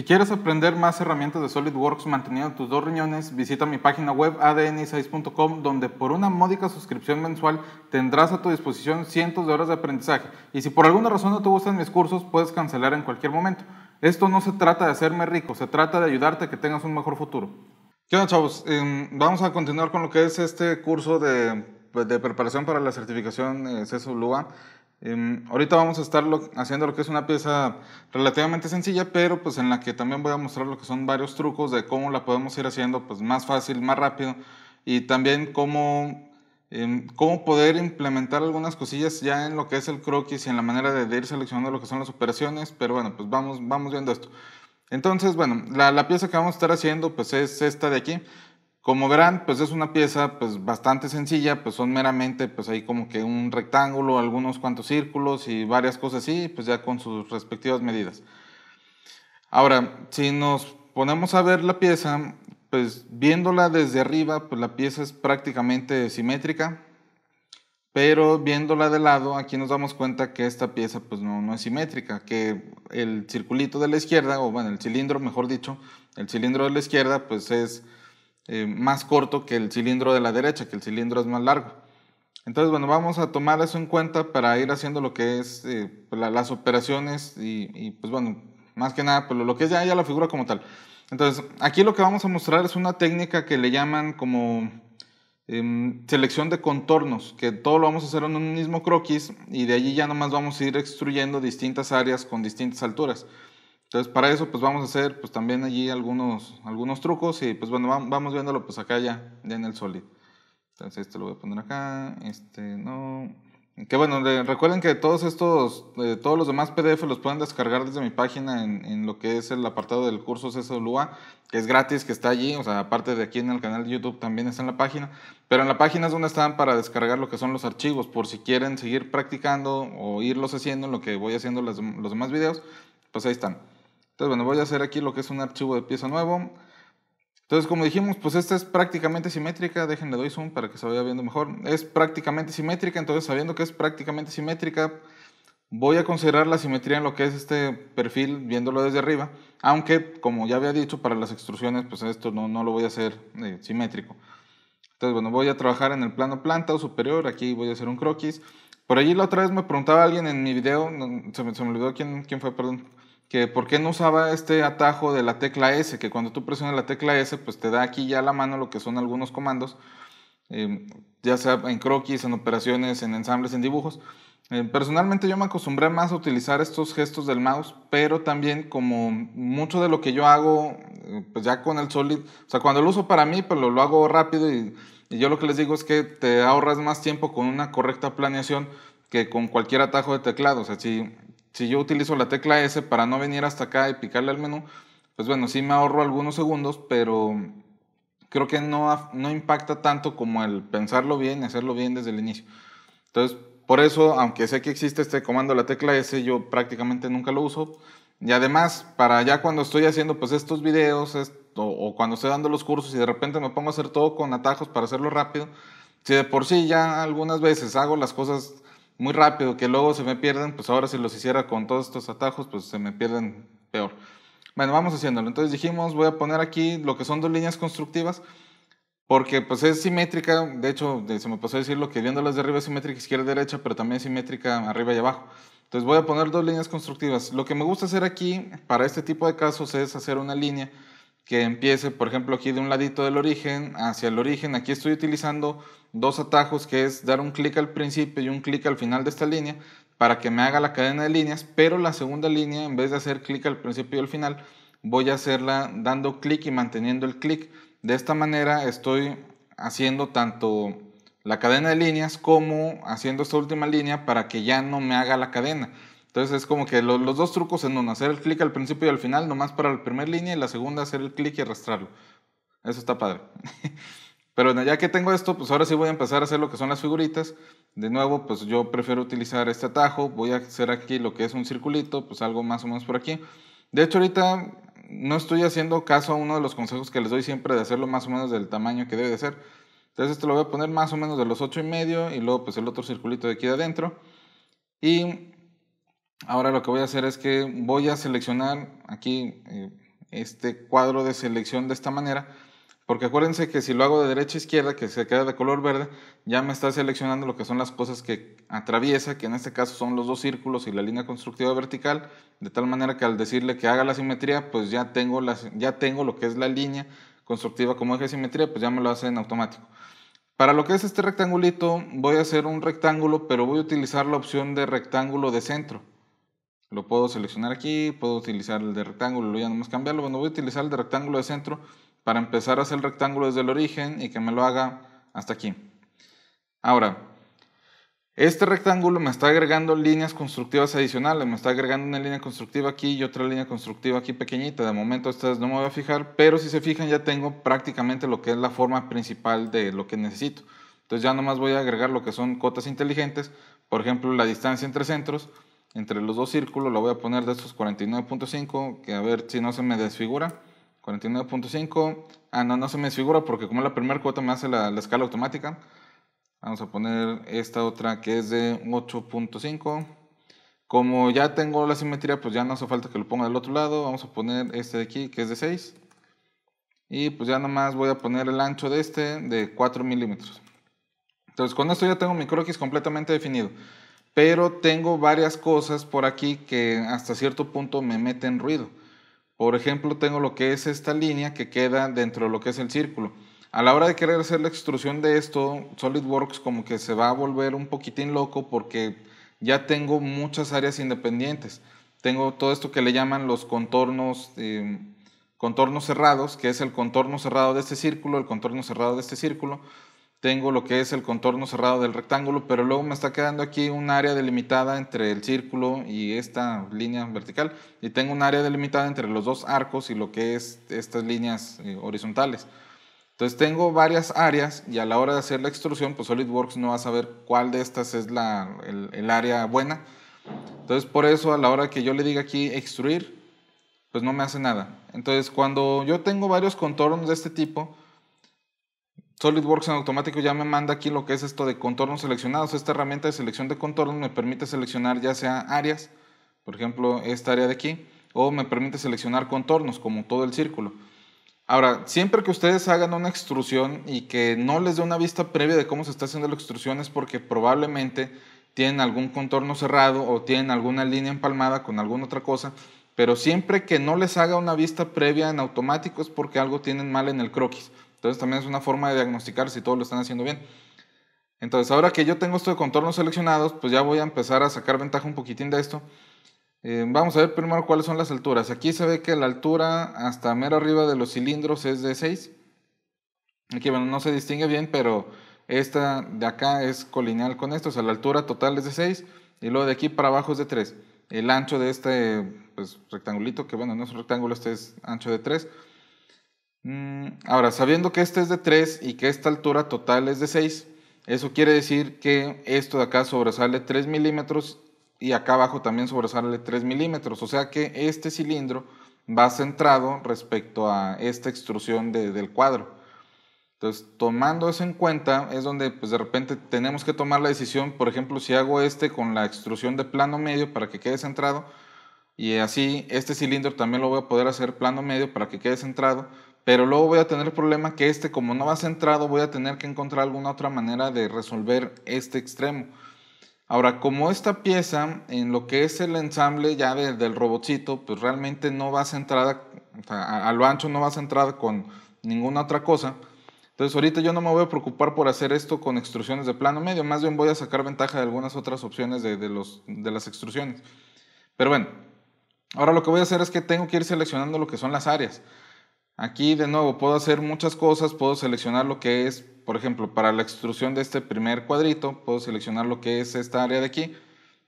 Si quieres aprender más herramientas de SolidWorks manteniendo tus dos riñones, visita mi página web adn6.com donde por una módica suscripción mensual tendrás a tu disposición cientos de horas de aprendizaje. Y si por alguna razón no te gustan mis cursos, puedes cancelar en cualquier momento. Esto no se trata de hacerme rico, se trata de ayudarte a que tengas un mejor futuro. ¿Qué onda chavos? Em, vamos a continuar con lo que es este curso de, preparación para la certificación eh, CESO-LUA. Em, ahorita vamos a estar haciendo lo que es una pieza relativamente sencilla, pero pues en la que también voy a mostrar lo que son varios trucos de cómo la podemos ir haciendo pues más fácil, más rápido y también cómo, em, cómo poder implementar algunas cosillas ya en lo que es el croquis y en la manera de, de ir seleccionando lo que son las operaciones, pero bueno, pues vamos, vamos viendo esto. Entonces, bueno, la, la pieza que vamos a estar haciendo pues es esta de aquí. Como verán, pues es una pieza pues bastante sencilla, pues son meramente pues ahí como que un rectángulo, algunos cuantos círculos y varias cosas así, pues ya con sus respectivas medidas. Ahora, si nos ponemos a ver la pieza, pues viéndola desde arriba, pues la pieza es prácticamente simétrica, pero viéndola de lado, aquí nos damos cuenta que esta pieza pues no, no es simétrica, que el circulito de la izquierda, o bueno, el cilindro, mejor dicho, el cilindro de la izquierda pues es eh, más corto que el cilindro de la derecha, que el cilindro es más largo. Entonces, bueno, vamos a tomar eso en cuenta para ir haciendo lo que es eh, pues, las operaciones y, pues bueno, más que nada, pues lo que es ya, la figura como tal. Entonces, aquí lo que vamos a mostrar es una técnica que le llaman como em, selección de contornos, que todo lo vamos a hacer en un mismo croquis y de allí ya nomás vamos a ir extruyendo distintas áreas con distintas alturas. Entonces, para eso, pues vamos a hacer, pues también allí algunos, algunos trucos y pues bueno, vamos viéndolo pues acá ya, en el Solid. Entonces, este lo voy a poner acá, este no. Que bueno, recuerden que todos estos, eh, todos los demás PDF los pueden descargar desde mi página en, en lo que es el apartado del curso CSWA, que es gratis, que está allí, o sea, aparte de aquí en el canal de YouTube también está en la página, pero en la página es donde están para descargar lo que son los archivos, por si quieren seguir practicando o irlos haciendo, lo que voy haciendo los, los demás videos, pues ahí están. Entonces, bueno, voy a hacer aquí lo que es un archivo de pieza nuevo. Entonces, como dijimos, pues esta es prácticamente simétrica. Déjenle doy zoom para que se vaya viendo mejor. Es prácticamente simétrica, entonces sabiendo que es prácticamente simétrica, voy a considerar la simetría en lo que es este perfil viéndolo desde arriba. Aunque, como ya había dicho, para las extrusiones, pues esto no, lo voy a hacer eh, simétrico. Entonces, bueno, voy a trabajar en el plano planta o superior. Aquí voy a hacer un croquis. Por allí la otra vez me preguntaba alguien en mi video, se me, olvidó quién, quién fue, perdón que por qué no usaba este atajo de la tecla S, que cuando tú presionas la tecla S, pues te da aquí ya a la mano lo que son algunos comandos, em, ya sea en croquis, en operaciones, en ensambles, en dibujos. Em, personalmente yo me acostumbré más a utilizar estos gestos del mouse, pero también como mucho de lo que yo hago, eh, pues ya con el Solid, o sea, cuando lo uso para mí, pues lo, hago rápido y, y yo lo que les digo es que te ahorras más tiempo con una correcta planeación que con cualquier atajo de teclado. O sea, si si yo utilizo la tecla S para no venir hasta acá y picarle al menú, pues bueno, sí me ahorro algunos segundos, pero creo que no, no impacta tanto como el pensarlo bien y hacerlo bien desde el inicio. Entonces, por eso, aunque sé que existe este comando, la tecla S, yo prácticamente nunca lo uso. Y además, para ya cuando estoy haciendo pues estos videos esto, o cuando estoy dando los cursos y de repente me pongo a hacer todo con atajos para hacerlo rápido, si de por sí ya algunas veces hago las cosas muy rápido, que luego se me pierden, pues ahora si los hiciera con todos estos atajos, pues se me pierden peor. Bueno, vamos haciéndolo. Entonces dijimos, voy a poner aquí lo que son dos líneas constructivas, porque pues es simétrica, de hecho se me pasó a lo que viéndolas de arriba es simétrica izquierda y derecha, pero también es simétrica arriba y abajo. Entonces voy a poner dos líneas constructivas. Lo que me gusta hacer aquí para este tipo de casos es hacer una línea que empiece, por ejemplo, aquí de un ladito del origen hacia el origen. Aquí estoy utilizando dos atajos, que es dar un clic al principio y un clic al final de esta línea para que me haga la cadena de líneas, pero la segunda línea, en vez de hacer clic al principio y al final, voy a hacerla dando clic y manteniendo el clic. De esta manera estoy haciendo tanto la cadena de líneas como haciendo esta última línea para que ya no me haga la cadena. Entonces es como que los dos trucos en uno, hacer el clic al principio y al final, nomás para la primera línea, y la segunda hacer el clic y arrastrarlo. Eso está padre. Pero ya que tengo esto, pues ahora sí voy a empezar a hacer lo que son las figuritas. De nuevo, pues yo prefiero utilizar este atajo. Voy a hacer aquí lo que es un circulito, pues algo más o menos por aquí. De hecho, ahorita no estoy haciendo caso a uno de los consejos que les doy siempre de hacerlo más o menos del tamaño que debe de ser. Entonces esto lo voy a poner más o menos de los 8 y medio y luego pues el otro circulito de aquí de adentro. Y Ahora lo que voy a hacer es que voy a seleccionar aquí eh, este cuadro de selección de esta manera, porque acuérdense que si lo hago de derecha a izquierda, que se queda de color verde, ya me está seleccionando lo que son las cosas que atraviesa, que en este caso son los dos círculos y la línea constructiva vertical, de tal manera que al decirle que haga la simetría, pues ya tengo, las, ya tengo lo que es la línea constructiva como eje de simetría, pues ya me lo hace en automático. Para lo que es este rectangulito, voy a hacer un rectángulo, pero voy a utilizar la opción de rectángulo de centro. Lo puedo seleccionar aquí, puedo utilizar el de rectángulo, ya nomás cambiarlo. Bueno, voy a utilizar el de rectángulo de centro para empezar a hacer el rectángulo desde el origen y que me lo haga hasta aquí. Ahora, este rectángulo me está agregando líneas constructivas adicionales, me está agregando una línea constructiva aquí y otra línea constructiva aquí pequeñita. De momento estas no me voy a fijar, pero si se fijan ya tengo prácticamente lo que es la forma principal de lo que necesito. Entonces ya nomás voy a agregar lo que son cotas inteligentes, por ejemplo la distancia entre centros, entre los dos círculos, lo voy a poner de estos 49.5, que a ver si no se me desfigura. 49.5, ah, no, no se me desfigura porque como la primera cuota me hace la, la escala automática. Vamos a poner esta otra que es de 8.5. Como ya tengo la simetría, pues ya no hace falta que lo ponga del otro lado. Vamos a poner este de aquí que es de 6. Y pues ya nomás voy a poner el ancho de este de 4 milímetros. Entonces con esto ya tengo mi croquis completamente definido pero tengo varias cosas por aquí que hasta cierto punto me meten ruido. Por ejemplo, tengo lo que es esta línea que queda dentro de lo que es el círculo. A la hora de querer hacer la extrusión de esto, SolidWorks como que se va a volver un poquitín loco porque ya tengo muchas áreas independientes. Tengo todo esto que le llaman los contornos, eh, contornos cerrados, que es el contorno cerrado de este círculo, el contorno cerrado de este círculo tengo lo que es el contorno cerrado del rectángulo, pero luego me está quedando aquí un área delimitada entre el círculo y esta línea vertical, y tengo un área delimitada entre los dos arcos y lo que es estas líneas eh, horizontales. Entonces tengo varias áreas y a la hora de hacer la extrusión, pues SolidWorks no va a saber cuál de estas es la, el, el área buena. Entonces por eso a la hora que yo le diga aquí extruir, pues no me hace nada. Entonces cuando yo tengo varios contornos de este tipo, SolidWorks en automático ya me manda aquí lo que es esto de contornos seleccionados. Esta herramienta de selección de contornos me permite seleccionar ya sea áreas, por ejemplo esta área de aquí, o me permite seleccionar contornos como todo el círculo. Ahora, siempre que ustedes hagan una extrusión y que no les dé una vista previa de cómo se está haciendo la extrusión es porque probablemente tienen algún contorno cerrado o tienen alguna línea empalmada con alguna otra cosa, pero siempre que no les haga una vista previa en automático es porque algo tienen mal en el croquis. Entonces también es una forma de diagnosticar si todo lo están haciendo bien. Entonces ahora que yo tengo estos contornos seleccionados, pues ya voy a empezar a sacar ventaja un poquitín de esto. Eh, vamos a ver primero cuáles son las alturas. Aquí se ve que la altura hasta mero arriba de los cilindros es de 6. Aquí, bueno, no se distingue bien, pero esta de acá es colineal con esto. O sea, la altura total es de 6 y luego de aquí para abajo es de 3. El ancho de este pues, rectangulito, que bueno, no es un rectángulo, este es ancho de 3 Mm, ahora, sabiendo que este es de 3 y que esta altura total es de 6, eso quiere decir que esto de acá sobresale 3 milímetros y acá abajo también sobresale 3 milímetros. O sea que este cilindro va centrado respecto a esta extrusión del cuadro. Entonces, tomando eso en cuenta, es donde pues, de repente tenemos que tomar la decisión, por ejemplo, si hago este con la extrusión de plano medio para que quede centrado, y así este cilindro también lo voy a poder hacer plano medio para que quede centrado, pero luego voy a tener el problema que este, como no va centrado, voy a tener que encontrar alguna otra manera de resolver este extremo. Ahora, como esta pieza, en lo que es el ensamble ya del robotcito, pues realmente no va centrada, a, lo ancho no va centrada con ninguna otra cosa. Entonces ahorita yo no me voy a preocupar por hacer esto con extrusiones de plano medio, más bien voy a sacar ventaja de algunas otras opciones de, los, de las extrusiones. Pero bueno, ahora lo que voy a hacer es que tengo que ir seleccionando lo que son las áreas. Aquí de nuevo puedo hacer muchas cosas, puedo seleccionar lo que es, por ejemplo, para la extrusión de este primer cuadrito, puedo seleccionar lo que es esta área de aquí,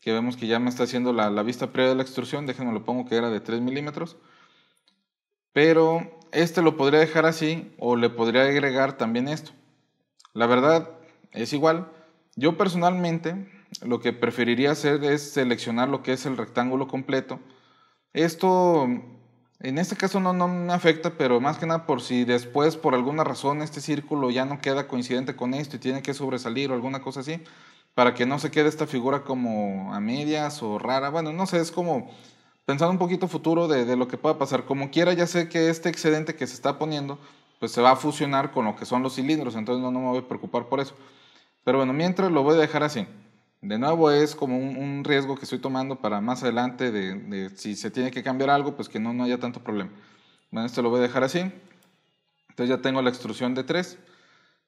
que vemos que ya me está haciendo la, vista previa de la extrusión, déjenme lo pongo que era de 3 milímetros, pero este lo podría dejar así o le podría agregar también esto. La verdad es igual, yo personalmente lo que preferiría hacer es seleccionar lo que es el rectángulo completo. Esto en este caso no, me afecta, pero más que nada por si después, por alguna razón, este círculo ya no queda coincidente con esto y tiene que sobresalir o alguna cosa así, para que no se quede esta figura como a medias o rara. Bueno, no sé, es como pensar un poquito futuro de, lo que pueda pasar. Como quiera, ya sé que este excedente que se está poniendo, pues se va a fusionar con lo que son los cilindros, entonces no, no me voy a preocupar por eso. Pero bueno, mientras lo voy a dejar así de nuevo es como un, riesgo que estoy tomando para más adelante de, si se tiene que cambiar algo, pues que no, haya tanto problema. Bueno, esto lo voy a dejar así. Entonces ya tengo la extrusión de 3.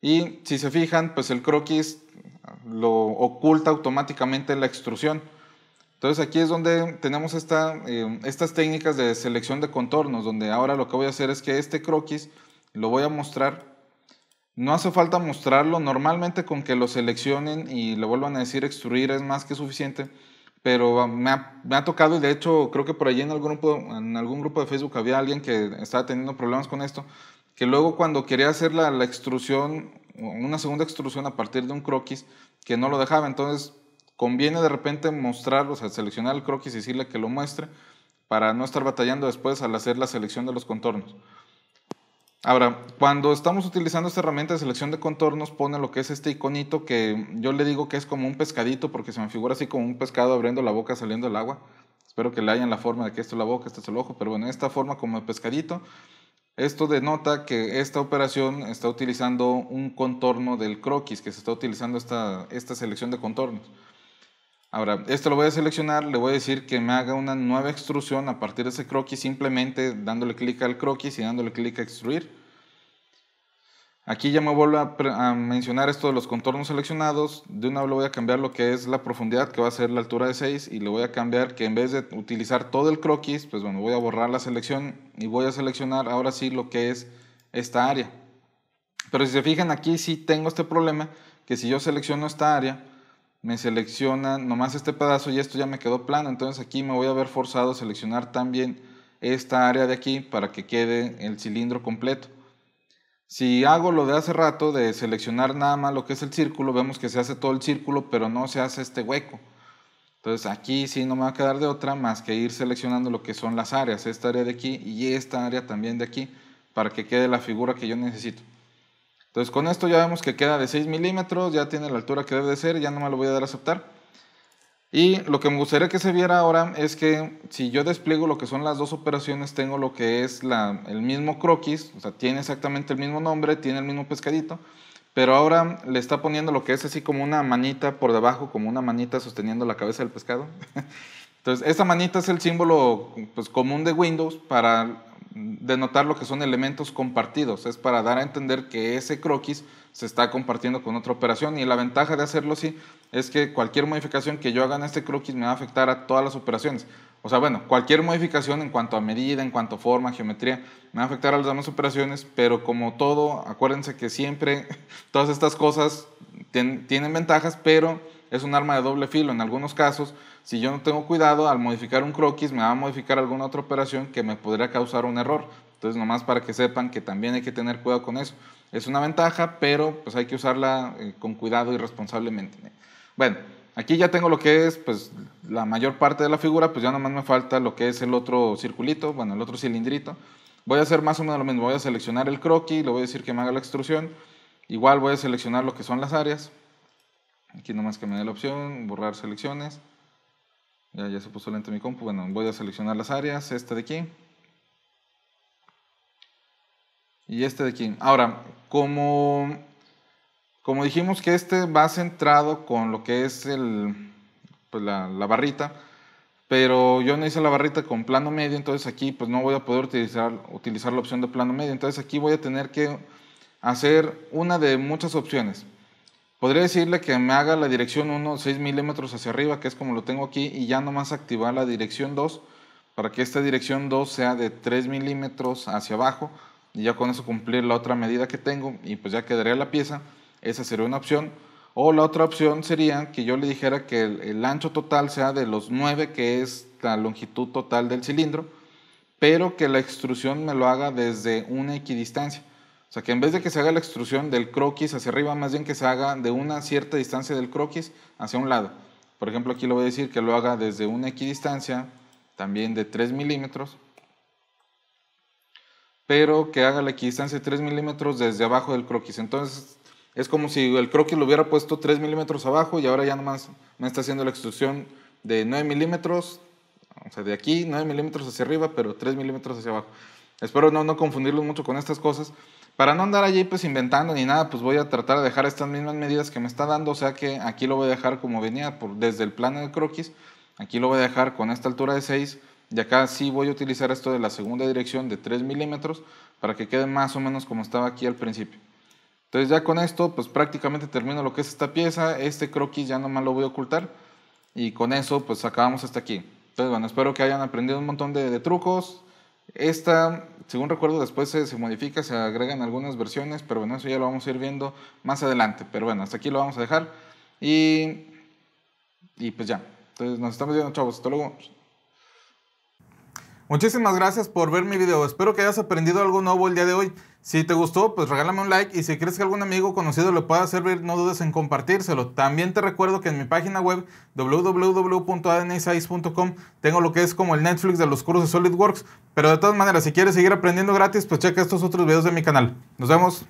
Y si se fijan, pues el croquis lo oculta automáticamente la extrusión. Entonces aquí es donde tenemos esta, eh, estas técnicas de selección de contornos, donde ahora lo que voy a hacer es que este croquis lo voy a mostrar no hace falta mostrarlo, normalmente con que lo seleccionen y le vuelvan a decir extruir es más que suficiente, pero me ha, tocado y de hecho creo que por allí en algún, grupo, en algún grupo de Facebook había alguien que estaba teniendo problemas con esto, que luego cuando quería hacer la, extrusión, una segunda extrusión a partir de un croquis, que no lo dejaba, entonces conviene de repente mostrarlo, o seleccionar el croquis y decirle que lo muestre para no estar batallando después al hacer la selección de los contornos. Ahora, cuando estamos utilizando esta herramienta de selección de contornos, pone lo que es este iconito que yo le digo que es como un pescadito, porque se me figura así como un pescado abriendo la boca, saliendo del agua. Espero que le hayan la forma de que esto es la boca, esto es el ojo, pero bueno, esta forma como el pescadito. Esto denota que esta operación está utilizando un contorno del croquis, que se está utilizando esta, esta selección de contornos. Ahora, esto lo voy a seleccionar, le voy a decir que me haga una nueva extrusión a partir de ese croquis, simplemente dándole clic al croquis y dándole clic a extruir. Aquí ya me vuelvo a, mencionar esto de los contornos seleccionados. De una vez voy a cambiar lo que es la profundidad, que va a ser la altura de 6, y le voy a cambiar que en vez de utilizar todo el croquis, pues bueno, voy a borrar la selección y voy a seleccionar ahora sí lo que es esta área. Pero si se fijan aquí sí tengo este problema, que si yo selecciono esta área, me selecciona nomás este pedazo y esto ya me quedó plano, entonces aquí me voy a ver forzado a seleccionar también esta área de aquí para que quede el cilindro completo. Si hago lo de hace rato de seleccionar nada más lo que es el círculo, vemos que se hace todo el círculo, pero no se hace este hueco. Entonces aquí sí no me va a quedar de otra más que ir seleccionando lo que son las áreas, esta área de aquí y esta área también de aquí, para que quede la figura que yo necesito. Entonces con esto ya vemos que queda de 6 milímetros, ya tiene la altura que debe de ser, ya no me lo voy a dar a aceptar. Y lo que me gustaría que se viera ahora es que si yo despliego lo que son las dos operaciones, tengo lo que es la, el mismo croquis, o sea, tiene exactamente el mismo nombre, tiene el mismo pescadito, pero ahora le está poniendo lo que es así como una manita por debajo, como una manita sosteniendo la cabeza del pescado. Entonces, esta manita es el símbolo pues, común de Windows para denotar lo que son elementos compartidos, es para dar a entender que ese croquis se está compartiendo con otra operación y la ventaja de hacerlo así es que cualquier modificación que yo haga en este croquis me va a afectar a todas las operaciones. O sea, bueno, cualquier modificación en cuanto a medida, en cuanto a forma, geometría, me va a afectar a las demás operaciones, pero como todo, acuérdense que siempre todas estas cosas tienen ventajas, pero es un arma de doble filo. En algunos casos, si yo no tengo cuidado, al modificar un croquis me va a modificar alguna otra operación que me podría causar un error. Entonces, nomás para que sepan que también hay que tener cuidado con eso. Es una ventaja, pero pues hay que usarla eh, con cuidado y responsablemente. Bueno, aquí ya tengo lo que es pues la mayor parte de la figura, pues ya nomás me falta lo que es el otro circulito, bueno, el otro cilindrito. Voy a hacer más o menos lo mismo, voy a seleccionar el croquis, le voy a decir que me haga la extrusión. Igual voy a seleccionar lo que son las áreas. Aquí nomás que me dé la opción, borrar selecciones. Ya, ya se puso lento mi compu. Bueno, voy a seleccionar las áreas, este de aquí. Y este de aquí. Ahora, como, como dijimos que este va centrado con lo que es el, pues, la, barrita, pero yo no hice la barrita con plano medio, entonces aquí pues no voy a poder utilizar, utilizar la opción de plano medio. Entonces aquí voy a tener que hacer una de muchas opciones. Podría decirle que me haga la dirección 1 6 milímetros hacia arriba, que es como lo tengo aquí, y ya nomás activar la dirección 2 para que esta dirección 2 sea de 3 milímetros hacia abajo y ya con eso cumplir la otra medida que tengo y pues ya quedaría la pieza. Esa sería una opción. O la otra opción sería que yo le dijera que el, ancho total sea de los 9, que es la longitud total del cilindro, pero que la extrusión me lo haga desde una equidistancia. O sea, que en vez de que se haga la extrusión del croquis hacia arriba, más bien que se haga de una cierta distancia del croquis hacia un lado. Por ejemplo, aquí lo voy a decir que lo haga desde una equidistancia, también de 3 milímetros, pero que haga la equidistancia de 3 milímetros desde abajo del croquis. Entonces, es como si el croquis lo hubiera puesto 3 milímetros abajo y ahora ya nomás me está haciendo la extrusión de 9 milímetros, o sea, de aquí 9 milímetros hacia arriba, pero 3 milímetros hacia abajo. Espero no, no confundirlos mucho con estas cosas, para no andar allí pues inventando ni nada, pues voy a tratar de dejar estas mismas medidas que me está dando, o sea que aquí lo voy a dejar como venía desde el plano de croquis, aquí lo voy a dejar con esta altura de 6 y acá sí voy a utilizar esto de la segunda dirección de 3 milímetros para que quede más o menos como estaba aquí al principio. Entonces ya con esto pues prácticamente termino lo que es esta pieza, este croquis ya nomás lo voy a ocultar y con eso pues acabamos hasta aquí. Entonces bueno, espero que hayan aprendido un montón de, de trucos. Esta según recuerdo, después se, modifica, se agregan algunas versiones, pero bueno, eso ya lo vamos a ir viendo más adelante. Pero bueno, hasta aquí lo vamos a dejar. Y, y pues ya. Entonces nos estamos viendo, chavos. Hasta luego. Muchísimas gracias por ver mi video. Espero que hayas aprendido algo nuevo el día de hoy. Si te gustó, pues regálame un like y si crees que algún amigo conocido le pueda servir, no dudes en compartírselo. También te recuerdo que en mi página web wwwadn tengo lo que es como el Netflix de los cursos de SolidWorks. Pero de todas maneras, si quieres seguir aprendiendo gratis, pues checa estos otros videos de mi canal. Nos vemos.